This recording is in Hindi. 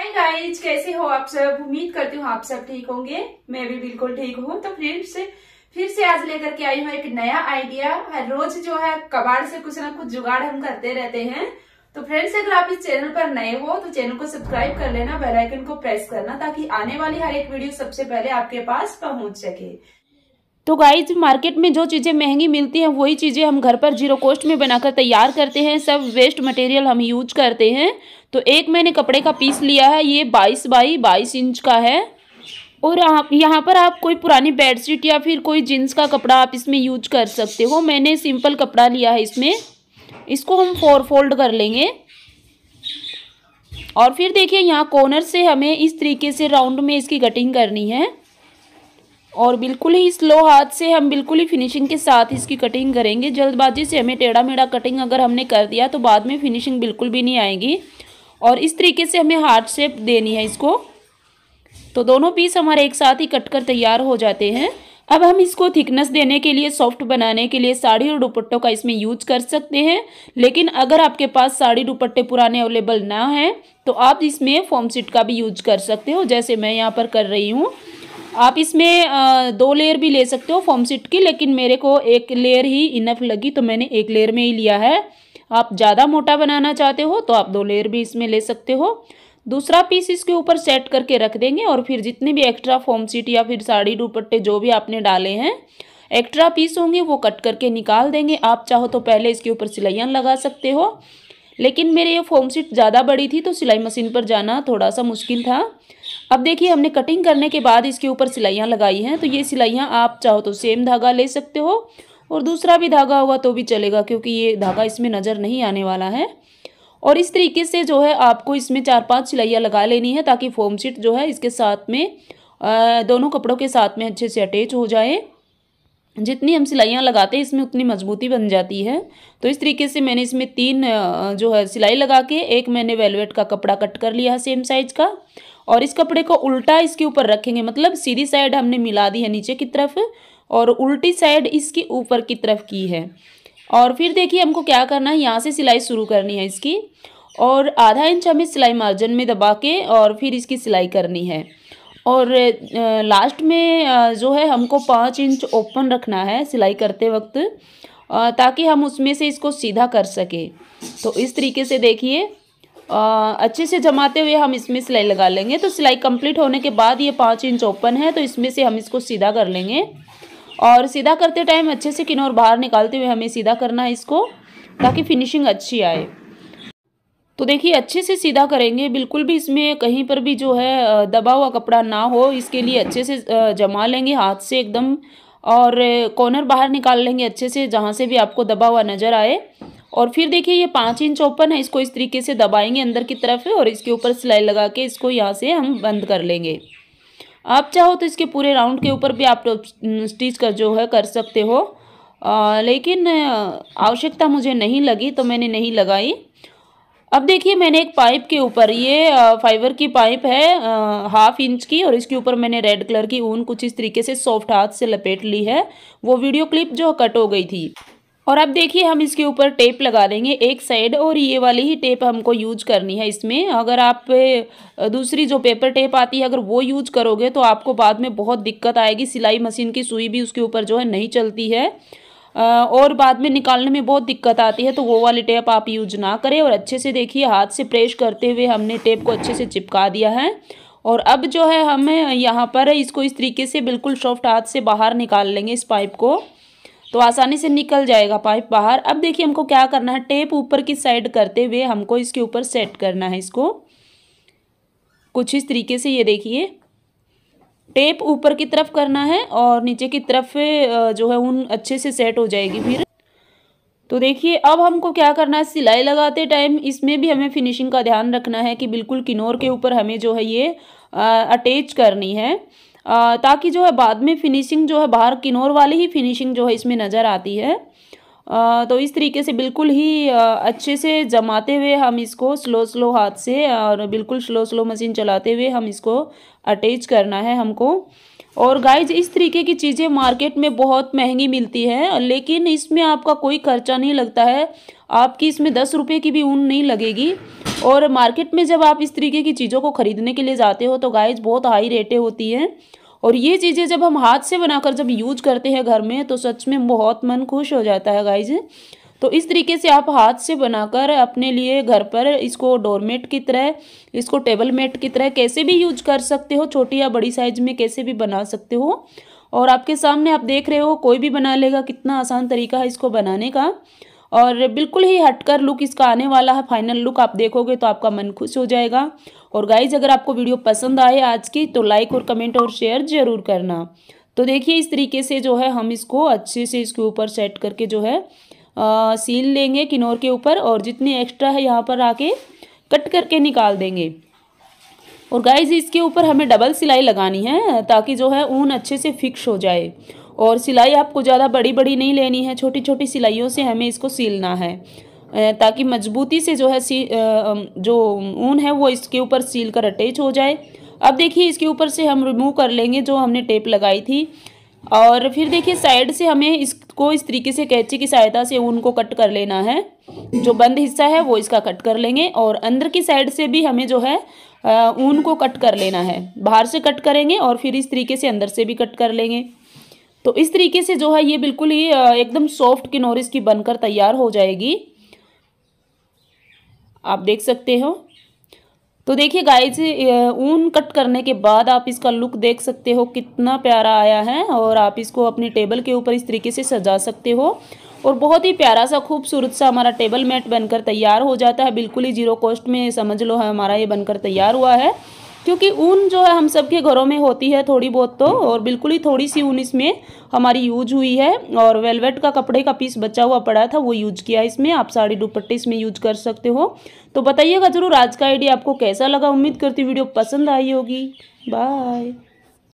हाय गाइज कैसे हो आप सब उम्मीद करती हूँ आप सब ठीक होंगे मैं भी बिल्कुल ठीक हूँ तो फ्रेंड्स फिर से आज लेकर के आई हूँ एक नया आइडिया हर रोज जो है कबाड़ से कुछ ना कुछ जुगाड़ हम करते रहते हैं तो फ्रेंड्स अगर आप इस चैनल पर नए हो तो चैनल को सब्सक्राइब कर लेना बेल आइकन को प्रेस करना ताकि आने वाली हर एक वीडियो सबसे पहले आपके पास पहुंच सके तो गाइज मार्केट में जो चीज़ें महंगी मिलती हैं वही चीज़ें हम घर पर जीरो कॉस्ट में बनाकर तैयार करते हैं सब वेस्ट मटेरियल हम यूज करते हैं तो एक मैंने कपड़े का पीस लिया है ये बाईस बाई बाईस इंच का है और आप यहाँ पर आप कोई पुरानी बेडशीट या फिर कोई जीन्स का कपड़ा आप इसमें यूज कर सकते हो मैंने सिंपल कपड़ा लिया है इसमें इसको हम फोर फोल्ड कर लेंगे और फिर देखिए यहाँ कॉर्नर से हमें इस तरीके से राउंड में इसकी कटिंग करनी है और बिल्कुल ही स्लो हाथ से हम बिल्कुल ही फिनिशिंग के साथ इसकी कटिंग करेंगे जल्दबाजी से हमें टेढ़ा मेढ़ा कटिंग अगर हमने कर दिया तो बाद में फिनिशिंग बिल्कुल भी नहीं आएगी और इस तरीके से हमें हार्ट शेप देनी है इसको तो दोनों पीस हमारे एक साथ ही कट कर तैयार हो जाते हैं अब हम इसको थिकनेस देने के लिए सॉफ्ट बनाने के लिए साड़ी और दुपट्टों का इसमें यूज कर सकते हैं लेकिन अगर आपके पास साड़ी दुपट्टे पुराने अवेलेबल ना हैं तो आप इसमें फॉर्म सीट का भी यूज कर सकते हो जैसे मैं यहाँ पर कर रही हूँ आप इसमें दो लेयर भी ले सकते हो फॉर्म सीट की लेकिन मेरे को एक लेयर ही इनफ लगी तो मैंने एक लेयर में ही लिया है आप ज़्यादा मोटा बनाना चाहते हो तो आप दो लेयर भी इसमें ले सकते हो दूसरा पीस इसके ऊपर सेट करके रख देंगे और फिर जितने भी एक्स्ट्रा फॉर्म सीट या फिर साड़ी दुपट्टे जो भी आपने डाले हैं एक्स्ट्रा पीस होंगे वो कट करके निकाल देंगे आप चाहो तो पहले इसके ऊपर सिलाइयाँ लगा सकते हो लेकिन मेरे ये फॉर्म सीट ज़्यादा बड़ी थी तो सिलाई मशीन पर जाना थोड़ा सा मुश्किल था अब देखिए हमने कटिंग करने के बाद इसके ऊपर सिलाइयाँ लगाई हैं तो ये सिलाइयाँ आप चाहो तो सेम धागा ले सकते हो और दूसरा भी धागा होगा तो भी चलेगा क्योंकि ये धागा इसमें नज़र नहीं आने वाला है और इस तरीके से जो है आपको इसमें चार पांच सिलाइयाँ लगा लेनी है ताकि फोम शीट जो है इसके साथ में दोनों कपड़ों के साथ में अच्छे से अटैच हो जाए जितनी हम सिलाइयाँ लगाते हैं इसमें उतनी मजबूती बन जाती है तो इस तरीके से मैंने इसमें तीन जो है सिलाई लगा के एक मैंने वेलवेट का कपड़ा कट कर लिया है सेम साइज़ का और इस कपड़े को उल्टा इसके ऊपर रखेंगे मतलब सीधी साइड हमने मिला दी है नीचे की तरफ और उल्टी साइड इसकी ऊपर की तरफ की है और फिर देखिए हमको क्या करना है यहाँ से सिलाई शुरू करनी है इसकी और आधा इंच हमें सिलाई मार्जिन में दबा के और फिर इसकी सिलाई करनी है और लास्ट में जो है हमको पाँच इंच ओपन रखना है सिलाई करते वक्त ताकि हम उसमें से इसको सीधा कर सके तो इस तरीके से देखिए आ, अच्छे से जमाते हुए हम इसमें सिलाई लगा लेंगे तो सिलाई कंप्लीट होने के बाद ये पाँच इंच ओपन है तो इसमें से हम इसको सीधा कर लेंगे और सीधा करते टाइम अच्छे से किनौर बाहर निकालते हुए हमें सीधा करना है इसको ताकि फिनिशिंग अच्छी आए तो देखिए अच्छे से सीधा करेंगे बिल्कुल भी इसमें कहीं पर भी जो है दबा हुआ कपड़ा ना हो इसके लिए अच्छे से जमा लेंगे हाथ से एकदम और कॉर्नर बाहर निकाल लेंगे अच्छे से जहाँ से भी आपको दबा हुआ नज़र आए और फिर देखिए ये पाँच इंच ओपन है इसको इस तरीके से दबाएंगे अंदर की तरफ और इसके ऊपर सिलाई लगा के इसको यहाँ से हम बंद कर लेंगे आप चाहो तो इसके पूरे राउंड के ऊपर भी आप स्टिच कर जो है कर सकते हो आ, लेकिन आवश्यकता मुझे नहीं लगी तो मैंने नहीं लगाई अब देखिए मैंने एक पाइप के ऊपर ये फाइबर की पाइप है हाफ इंच की और इसके ऊपर मैंने रेड कलर की ऊन कुछ इस तरीके से सॉफ्ट हाथ से लपेट ली है वो वीडियो क्लिप जो कट हो गई थी और अब देखिए हम इसके ऊपर टेप लगा देंगे एक साइड और ये वाली ही टेप हमको यूज करनी है इसमें अगर आप दूसरी जो पेपर टेप आती है अगर वो यूज करोगे तो आपको बाद में बहुत दिक्कत आएगी सिलाई मशीन की सुई भी उसके ऊपर जो है नहीं चलती है और बाद में निकालने में बहुत दिक्कत आती है तो वो वाली टेप आप यूज ना करें और अच्छे से देखिए हाथ से प्रेस करते हुए हमने टेप को अच्छे से चिपका दिया है और अब जो है हम यहाँ पर इसको इस तरीके से बिल्कुल सॉफ्ट हाथ से बाहर निकाल लेंगे इस पाइप को तो आसानी से निकल जाएगा पाइप बाहर अब देखिए हमको क्या करना है टेप ऊपर की साइड करते हुए हमको इसके ऊपर सेट करना है इसको कुछ इस तरीके से ये देखिए टेप ऊपर की तरफ करना है और नीचे की तरफ जो है उन अच्छे से सेट हो जाएगी फिर तो देखिए अब हमको क्या करना है सिलाई लगाते टाइम इसमें भी हमें फिनिशिंग का ध्यान रखना है कि बिल्कुल किनोर के ऊपर हमें जो है ये अटैच करनी है ताकि जो है बाद में फिनिशिंग जो है बाहर किनौर वाली ही फिनिशिंग जो है इसमें नज़र आती है तो इस तरीके से बिल्कुल ही अच्छे से जमाते हुए हम इसको स्लो स्लो हाथ से और बिल्कुल स्लो स्लो मशीन चलाते हुए हम इसको अटैच करना है हमको और गाइज इस तरीके की चीज़ें मार्केट में बहुत महंगी मिलती हैं लेकिन इसमें आपका कोई खर्चा नहीं लगता है आपकी इसमें दस रुपये की भी ऊन नहीं लगेगी और मार्केट में जब आप इस तरीके की चीज़ों को ख़रीदने के लिए जाते हो तो गाइज बहुत हाई रेटें होती हैं और ये चीज़ें जब हम हाथ से बनाकर जब यूज करते हैं घर में तो सच में बहुत मन खुश हो जाता है गाइज तो इस तरीके से आप हाथ से बनाकर अपने लिए घर पर इसको डोरमेट की तरह इसको टेबल मेट की तरह कैसे भी यूज कर सकते हो छोटी या बड़ी साइज में कैसे भी बना सकते हो और आपके सामने आप देख रहे हो कोई भी बना लेगा कितना आसान तरीका है इसको बनाने का और बिल्कुल ही हटकर लुक इसका आने वाला है फाइनल लुक आप देखोगे तो आपका मन खुश हो जाएगा और गाइज अगर आपको वीडियो पसंद आए आज की तो लाइक और कमेंट और शेयर ज़रूर करना तो देखिए इस तरीके से जो है हम इसको अच्छे से इसके ऊपर सेट करके जो है सील लेंगे किनौर के ऊपर और जितने एक्स्ट्रा है यहाँ पर आके कट करके निकाल देंगे और गाइज इसके ऊपर हमें डबल सिलाई लगानी है ताकि जो है ऊन अच्छे से फिक्स हो जाए और सिलाई आपको ज़्यादा बड़ी बड़ी नहीं लेनी है छोटी छोटी सिलाइयों से हमें इसको सीलना है ताकि मजबूती से जो है सी जो ऊन है वो इसके ऊपर सील कर अटैच हो जाए अब देखिए इसके ऊपर से हम रिमूव कर लेंगे जो हमने टेप लगाई थी और फिर देखिए साइड से हमें इस को इस तरीके से कैची की सहायता से ऊन को कट कर लेना है जो बंद हिस्सा है वो इसका कट कर लेंगे और अंदर की साइड से भी हमें जो है ऊन को कट कर लेना है बाहर से कट करेंगे और फिर इस तरीके से अंदर से भी कट कर लेंगे तो इस तरीके से जो है ये बिल्कुल ही एकदम सॉफ्ट किनोरिस इसकी बनकर तैयार हो जाएगी आप देख सकते हो तो देखिए गाइस ऊन कट करने के बाद आप इसका लुक देख सकते हो कितना प्यारा आया है और आप इसको अपने टेबल के ऊपर इस तरीके से सजा सकते हो और बहुत ही प्यारा सा खूबसूरत सा हमारा टेबल मैट बनकर तैयार हो जाता है बिल्कुल ही जीरो कॉस्ट में समझ लो हमारा ये बनकर तैयार हुआ है क्योंकि ऊन जो है हम सब के घरों में होती है थोड़ी बहुत तो और बिल्कुल ही थोड़ी सी ऊन इसमें हमारी यूज हुई है और वेलवेट का कपड़े का पीस बचा हुआ पड़ा था वो यूज किया इसमें आप साड़ी दुपट्टे इसमें यूज कर सकते हो तो बताइएगा ज़रूर आज का आइडिया आपको कैसा लगा उम्मीद करती वीडियो पसंद आई होगी बाय